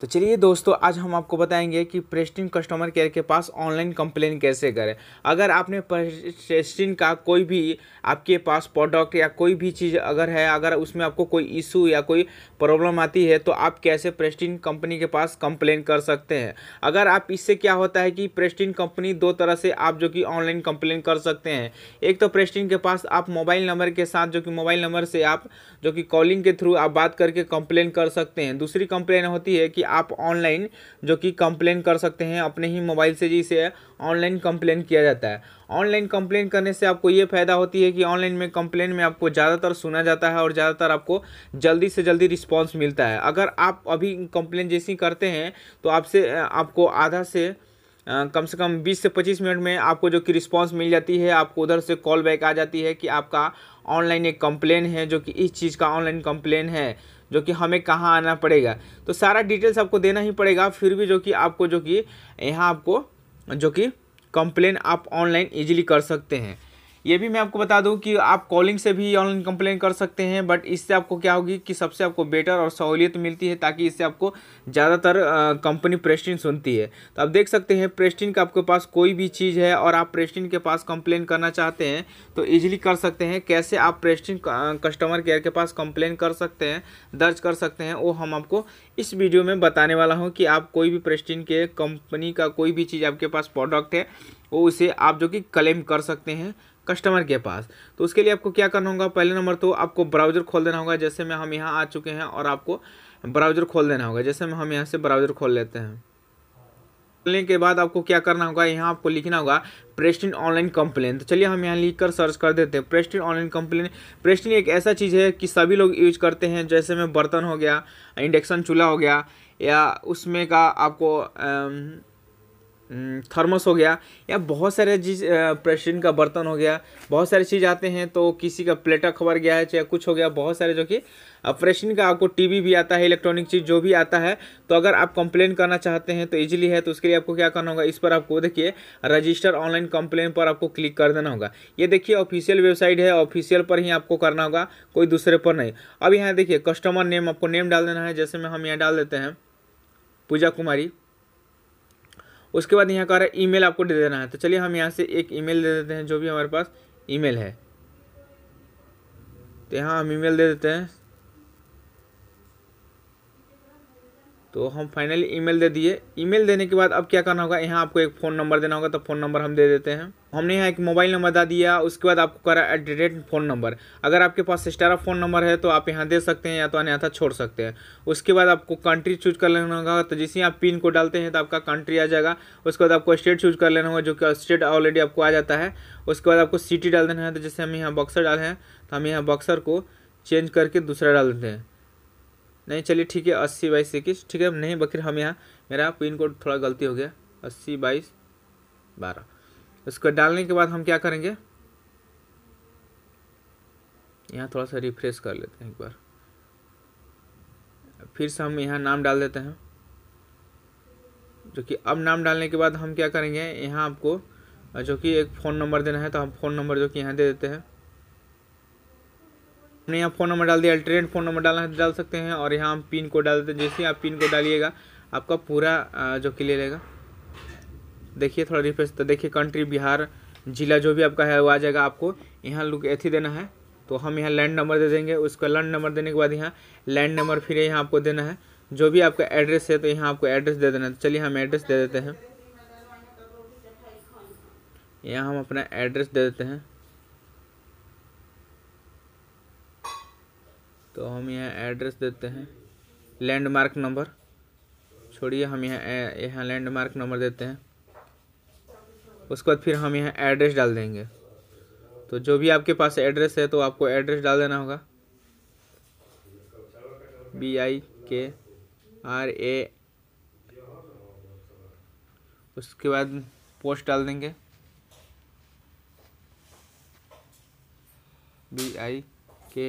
तो चलिए दोस्तों आज हम आपको बताएंगे कि प्रेस्टिन कस्टमर केयर के पास ऑनलाइन कंप्लेन कैसे करें अगर आपने प्रेस्टिन का कोई भी आपके पास प्रोडक्ट या कोई भी चीज़ अगर है अगर उसमें आपको कोई इशू या कोई प्रॉब्लम आती है तो आप कैसे प्रेस्टिन कंपनी के पास कंप्लेन कर सकते हैं अगर आप इससे क्या होता है कि प्रेस्टिन कंपनी दो तरह से आप जो कि ऑनलाइन कंप्लेन कर सकते हैं एक तो प्रेस्टिन के पास आप मोबाइल नंबर के साथ जो कि मोबाइल नंबर से आप जो कि कॉलिंग के थ्रू आप बात करके कंप्लेन कर सकते हैं दूसरी कंप्लेन होती है कि आप ऑनलाइन जो कि कंप्लेन कर सकते हैं अपने ही मोबाइल से जिसे ऑनलाइन कंप्लेन किया जाता है ऑनलाइन कंप्लेन करने से आपको ये फ़ायदा होती है कि ऑनलाइन में कंप्लेन में आपको ज़्यादातर सुना जाता है और ज़्यादातर आपको जल्दी से जल्दी रिस्पॉन्स मिलता है अगर आप अभी कंप्लेन जैसी करते हैं तो आपसे आपको आधा से कम से कम 20 से 25 मिनट में आपको जो कि रिस्पांस मिल जाती है आपको उधर से कॉल बैक आ जाती है कि आपका ऑनलाइन एक कंप्लेन है जो कि इस चीज़ का ऑनलाइन कंप्लेन है जो कि हमें कहाँ आना पड़ेगा तो सारा डिटेल्स आपको देना ही पड़ेगा फिर भी जो कि आपको जो कि यहाँ आपको जो कि कंप्लेन आप ऑनलाइन इजीली कर सकते हैं ये भी मैं आपको बता दूं कि आप कॉलिंग से भी ऑनलाइन कंप्लेन कर सकते हैं बट इससे आपको क्या होगी कि सबसे आपको बेटर और सहूलियत मिलती है ताकि इससे आपको ज़्यादातर कंपनी प्रेस्टिन सुनती है तो आप देख सकते हैं प्रेस्टिन का आपके पास कोई भी चीज़ है और आप प्रेस्टिन के पास कंप्लेन करना चाहते हैं तो ईजिली कर सकते हैं कैसे आप प्रेस्टिन कस्टमर केयर के पास कंप्लेन कर सकते हैं दर्ज कर सकते हैं वो हम आपको इस वीडियो में बताने वाला हूँ कि आप कोई भी प्रेस्टिन के कंपनी का कोई भी चीज़ आपके पास प्रोडक्ट है वो उसे आप जो कि क्लेम कर सकते हैं कस्टमर के पास तो उसके लिए आपको क्या करना होगा पहले नंबर तो आपको ब्राउज़र खोल देना होगा जैसे में हम यहाँ आ चुके हैं और आपको ब्राउज़र खोल देना होगा जैसे हम यहाँ से ब्राउज़र खोल लेते हैं खोलने के बाद आपको क्या करना होगा यहाँ आपको लिखना होगा प्रेस्टिन ऑनलाइन कंप्लेन तो चलिए हम यहाँ लिख कर सर्च कर देते हैं प्रेस्टिन ऑनलाइन कंप्लेन प्रेस्टिन एक ऐसा चीज़ है कि सभी लोग यूज करते हैं जैसे में बर्तन हो गया इंडक्शन चूल्हा हो गया या उसमें का आपको हम्म, थर्मस हो गया या बहुत सारे चीज प्रेसिडेंट का बर्तन हो गया बहुत सारी चीज़ आते हैं तो किसी का प्लेटा खबर गया है चाहे कुछ हो गया बहुत सारे जो कि प्रेसिडेंट का आपको टीवी भी आता है इलेक्ट्रॉनिक चीज़ जो भी आता है तो अगर आप कंप्लेन करना चाहते हैं तो ईजिली है तो उसके लिए आपको क्या करना होगा इस पर आपको देखिए रजिस्टर ऑनलाइन कंप्लेन पर आपको क्लिक कर देना होगा ये देखिए ऑफिशियल वेबसाइट है ऑफिशियल पर ही आपको करना होगा कोई दूसरे पर नहीं अब यहाँ देखिए कस्टमर नेम आपको नेम डाल देना है जैसे में हम यहाँ डाल देते हैं पूजा कुमारी उसके बाद यहाँ का रहा है ईमेल आपको दे देना है तो चलिए हम यहाँ से एक ईमेल दे देते हैं जो भी हमारे पास ईमेल है तो यहाँ हम ईमेल दे देते हैं तो हम फाइनली ईमेल दे दिए ईमेल देने के बाद अब क्या करना होगा यहाँ आपको एक फ़ोन नंबर देना होगा तो फ़ोन नंबर हम दे देते हैं हमने यहाँ एक मोबाइल नंबर दे दिया उसके बाद आपको करा at the rate phone number अगर आपके पास स्टारा फ़ोन नंबर है तो आप यहाँ दे सकते हैं या तो अन्यथा छोड़ सकते हैं उसके बाद आपको कंट्री चूज कर लेना होगा तो जैसे आप पिन को डालते हैं तो आपका कंट्री आ जाएगा उसके बाद आपको स्टेट चूज कर लेना होगा जो कि स्टेट ऑलरेडी आपको आ जाता है उसके बाद आपको सिटी डाल देना है तो जैसे हम यहाँ बक्सर डाले हैं तो हम यहाँ बक्सर को चेंज करके दूसरा डाल देते हैं नहीं चलिए ठीक है अस्सी बाईस इक्कीस ठीक है नहीं बखिर हम यहाँ मेरा पिन कोड थोड़ा गलती हो गया अस्सी बाईस बारह उसको डालने के बाद हम क्या करेंगे यहाँ थोड़ा सा रिफ्रेश कर लेते हैं एक बार फिर से हम यहाँ नाम डाल देते हैं जो कि अब नाम डालने के बाद हम क्या करेंगे यहाँ आपको जो कि एक फ़ोन नंबर देना है तो हम फ़ोन नंबर जो कि यहाँ दे देते हैं हमने यहाँ फ़ोन नंबर डाल दिया अल्टरनेट फ़ोन नंबर डालना डाल सकते हैं और यहाँ हम पिन कोड डाल देते हैं जैसे आप पिन कोड डालिएगा आपका पूरा जो क्लियर रहेगा देखिए थोड़ा रिफ्रेश तो देखिए कंट्री बिहार जिला जो भी आपका है वो आ जाएगा आपको यहाँ लुक एथी देना है तो हम यहाँ लैंड नंबर दे देंगे उसका लैंड नंबर देने के बाद यहाँ लैंड नंबर फिर यहाँ आपको देना है जो भी आपका एड्रेस है तो यहाँ आपको एड्रेस दे देना है तो चलिए हम एड्रेस दे देते हैं यहाँ हम अपना एड्रेस दे देते हैं तो हम यहाँ एड्रेस देते हैं लैंडमार्क नंबर छोड़िए हम यहाँ यहाँ लैंडमार्क नंबर देते हैं उसके बाद फिर हम यहाँ एड्रेस डाल देंगे तो जो भी आपके पास एड्रेस है तो आपको एड्रेस डाल देना होगा बी आई के आर ए उसके बाद पोस्ट डाल देंगे बी आई के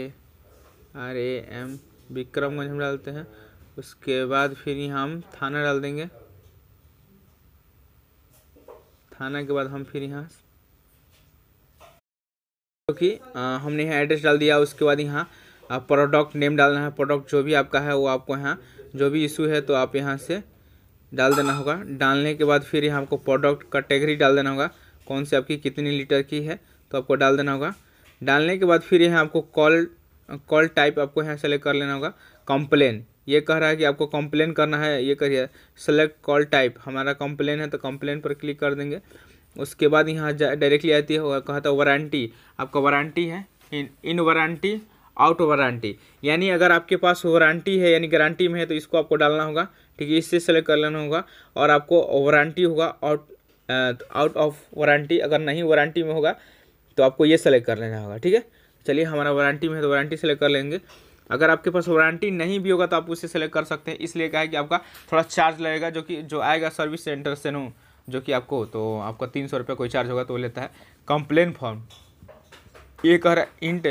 आर ए एम विक्रमगंज हम डालते हैं उसके बाद फिर यहाँ हम थाना डाल देंगे थाना के बाद हम फिर यहाँ क्योंकि तो हमने यहाँ एड्रेस डाल दिया उसके बाद यहाँ आप प्रोडक्ट नेम डालना है प्रोडक्ट जो भी आपका है वो आपको यहाँ जो भी इशू है तो आप यहाँ से डाल देना होगा डालने के बाद फिर यहाँ आपको प्रोडक्ट कैटेगरी डाल देना होगा कौन सी आपकी कितनी लीटर की है तो आपको डाल देना होगा डालने के बाद फिर यहाँ आपको कॉल कॉल टाइप आपको यहाँ सेलेक्ट कर लेना होगा कंप्लेन ये कह रहा है कि आपको कंप्लेन करना है ये करिए सेलेक्ट कॉल टाइप हमारा कंप्लेन है तो कंप्लेन पर क्लिक कर देंगे उसके बाद यहाँ डायरेक्टली आती है कहता कहा था वारंटी आपका वारंटी है in in warranty out warranty यानी अगर आपके पास वारंटी है यानी गारंटी में है तो इसको आपको डालना होगा ठीक है इससे सेलेक्ट कर लेना होगा और आपको वारंटी होगा आउट आउट ऑफ वारंटी अगर नहीं वारंटी में होगा तो आपको ये सेलेक्ट कर लेना होगा ठीक है चलिए हमारा वारंटी में है तो वारंटी सेलेक्ट कर लेंगे अगर आपके पास वारंटी नहीं भी होगा तो आप उसे सेलेक्ट कर सकते हैं इसलिए क्या है कि आपका थोड़ा चार्ज लगेगा जो कि जो आएगा सर्विस सेंटर से नो जो कि आपको तो आपका तीन सौ कोई चार्ज होगा तो वो लेता है कंप्लेन फॉर्म ये कह रहा है इंट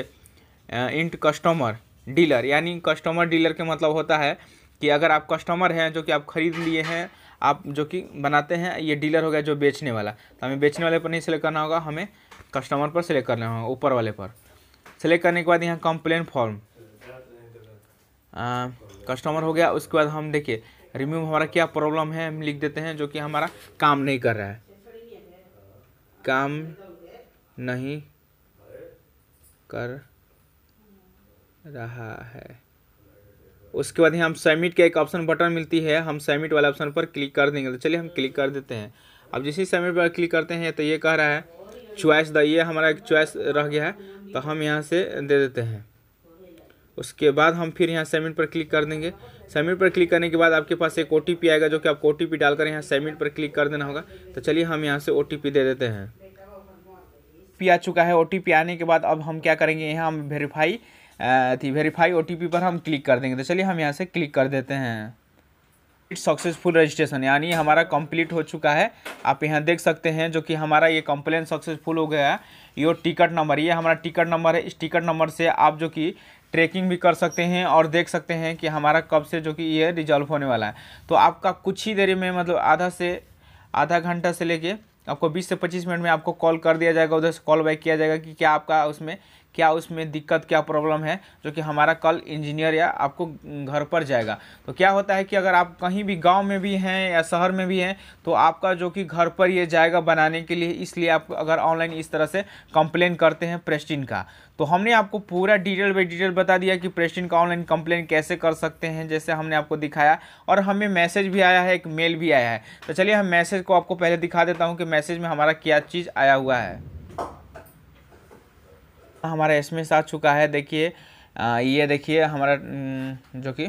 इंट कस्टमर डीलर यानी कस्टमर डीलर के मतलब होता है कि अगर आप कस्टमर हैं जो कि आप ख़रीद लिए हैं आप जो कि बनाते हैं ये डीलर हो गया जो बेचने वाला तो हमें बेचने वाले पर नहीं सिलेक्ट करना होगा हमें कस्टमर पर सिलेक्ट करना होगा ऊपर वाले पर सेलेक्ट करने के बाद यहाँ कंप्लेन फॉर्म कस्टमर हो गया उसके बाद हम देखिए रिम्यूव हमारा क्या प्रॉब्लम है हम लिख देते हैं जो कि हमारा काम नहीं कर रहा है काम नहीं कर रहा है उसके बाद हम सबमिट का एक ऑप्शन बटन मिलती है हम सबमिट वाले ऑप्शन पर क्लिक कर देंगे तो चलिए हम क्लिक कर देते हैं अब जिस ही सबमिट पर क्लिक करते हैं तो ये कह रहा है चॉइस द ये हमारा एक चॉइस रह गया है तो हम यहाँ से दे देते हैं उसके बाद हम फिर यहाँ सबमिट पर क्लिक कर देंगे सबमिट पर क्लिक करने के बाद आपके पास एक ओ आएगा जो कि आपको ओ टी डालकर यहाँ सबमिट पर क्लिक कर देना होगा तो चलिए हम यहाँ से ओ दे देते हैं पी आ चुका है ओ आने के बाद अब हम क्या करेंगे यहाँ हम वेरीफाई थी वेरीफाई ओ पर हम क्लिक कर देंगे तो चलिए हम यहाँ से क्लिक कर देते हैं सक्सेसफुल रजिस्ट्रेशन यानी हमारा कंप्लीट हो चुका है आप यहाँ देख सकते हैं जो कि हमारा ये कंप्लेन सक्सेसफुल हो गया है योर टिकट नंबर ये हमारा टिकट नंबर है इस टिकट नंबर से आप जो कि ट्रैकिंग भी कर सकते हैं और देख सकते हैं कि हमारा कब से जो कि ये रिजॉल्व होने वाला है तो आपका कुछ ही देरी में मतलब आधा से आधा घंटा से लेके आपको 20 से 25 मिनट में आपको कॉल कर दिया जाएगा उधर से कॉल बैक किया जाएगा कि क्या आपका उसमें क्या उसमें दिक्कत क्या प्रॉब्लम है जो कि हमारा कल इंजीनियर या आपको घर पर जाएगा तो क्या होता है कि अगर आप कहीं भी गाँव में भी हैं या शहर में भी हैं तो आपका जो कि घर पर ये जाएगा बनाने के लिए इसलिए आप अगर ऑनलाइन इस तरह से कंप्लेन करते हैं प्रेस्टिन का तो हमने आपको पूरा डिटेल बाई डिटेल बता दिया कि प्रेस्टिन का ऑनलाइन कंप्लेन कैसे कर सकते हैं जैसे हमने आपको दिखाया और हमें मैसेज भी आया है एक मेल भी आया है तो चलिए हम मैसेज को आपको पहले दिखा देता हूँ कि मैसेज में हमारा क्या चीज़ आया हुआ है हमारा एस आ चुका है देखिए ये देखिए हमारा जो कि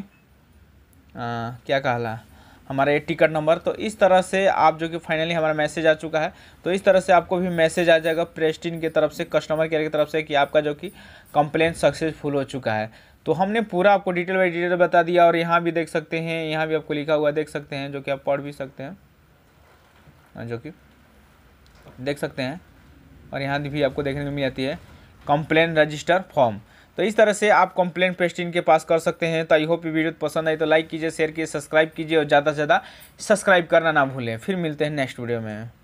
क्या कहला हमारा ये टिकट नंबर तो इस तरह से आप जो कि फाइनली हमारा मैसेज आ चुका है तो इस तरह से आपको भी मैसेज आ जाएगा प्रेस्टिन की तरफ से कस्टमर केयर की तरफ से कि आपका जो कि कंप्लेन सक्सेसफुल हो चुका है तो हमने पूरा आपको डिटेल बाई डिटेल बता दिया और यहाँ भी देख सकते हैं यहाँ भी आपको लिखा हुआ देख सकते हैं जो कि आप पढ़ भी सकते हैं जो कि देख सकते हैं और यहाँ भी आपको देखने को मिल जाती है कंप्लेन रजिस्टर फॉर्म तो इस तरह से आप कंप्लेन पेस्ट इनके पास कर सकते हैं तो आई होप ये वीडियो पसंद आई तो लाइक कीजिए शेयर कीजिए सब्सक्राइब कीजिए और ज़्यादा से ज़्यादा सब्सक्राइब करना ना भूलें फिर मिलते हैं नेक्स्ट वीडियो में